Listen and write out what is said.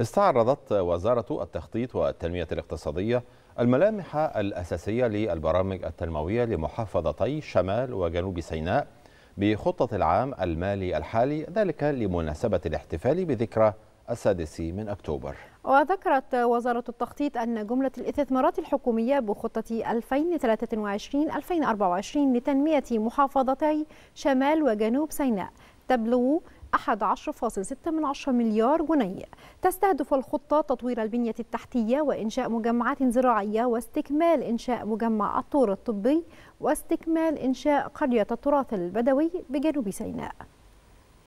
استعرضت وزارة التخطيط والتنمية الاقتصادية الملامح الأساسية للبرامج التنموية لمحافظتي شمال وجنوب سيناء بخطة العام المالي الحالي ذلك لمناسبة الاحتفال بذكرى السادس من أكتوبر وذكرت وزارة التخطيط أن جملة الاستثمارات الحكومية بخطة 2023-2024 لتنمية محافظتي شمال وجنوب سيناء تبلغ 11.6 مليار جنيه تستهدف الخطة تطوير البنية التحتية وإنشاء مجمعات زراعية واستكمال إنشاء مجمع الطور الطبي واستكمال إنشاء قرية التراث البدوي بجنوب سيناء